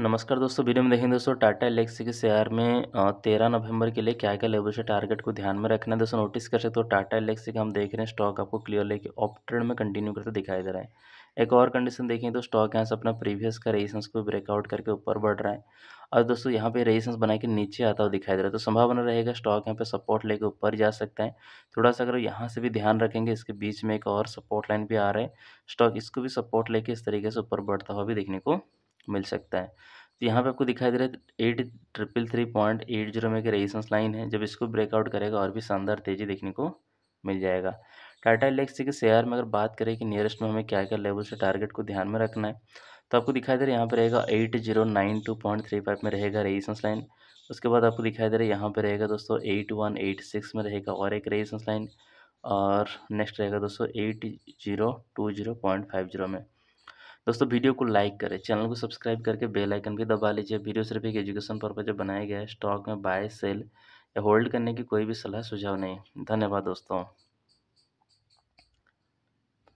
नमस्कार दोस्तों वीडियो में देखेंगे दोस्तों टाटा एलेक्सी के शेयर में तेरह नवंबर के लिए क्या क्या लेवल से टारगेट को ध्यान में रखना है दोस्तों नोटिस कर सकते हो टाटा एलेक्सी का हम देख रहे हैं स्टॉक आपको क्लियर लेके ऑप ट्रेंड में कंटिन्यू करते दिखाई दे रहा है एक और कंडीशन देखें तो स्टॉक यहाँ से अपना प्रीवियस का रेजिस्टेंस को ब्रेकआउट करके ऊपर बढ़ रहा है और दोस्तों यहाँ पे रेजिस्टेंस बना के नीचे आता हुआ दिखाई दे रहा है तो संभावना रहेगा स्टॉक यहाँ पे सपोर्ट लेके ऊपर जा सकता है थोड़ा सा अगर यहाँ से भी ध्यान रखेंगे इसके बीच में एक और सपोर्ट लाइन भी आ रहा है स्टॉक इसको भी सपोर्ट लेके इस तरीके से ऊपर बढ़ता हुआ भी देखने को मिल सकता है तो यहाँ पे आपको दिखाई दे रहा है eight triple three point eight zero में एक रेजिस्टेंस लाइन है जब इसको ब्रेकआउट करेगा और भी शानदार तेज़ी देखने को मिल जाएगा टाटा इलेक्सी के शेयर में अगर बात करें कि नियरेस्ट में हमें क्या क्या लेवल से टारगेट को ध्यान में रखना है तो आपको दिखाई दे रहा है यहाँ पर रहेगा eight zero nine two point three five में रहेगा रेजिस्टेंस लाइन उसके बाद आपको दिखाई दे रहा है यहाँ पर रहेगा दोस्तों एट वन एट सिक्स में रहेगा और एक रेजिस्टेंस लाइन और नेक्स्ट रहेगा दोस्तों eight zero two zero point five zero में दोस्तों वीडियो को लाइक करें चैनल को सब्सक्राइब करके बेल आइकन भी दबा लीजिए वीडियो सिर्फ एक एजुकेशन पर्पज बनाया गया है स्टॉक में बाय सेल या होल्ड करने की कोई भी सलाह सुझाव नहीं धन्यवाद दोस्तों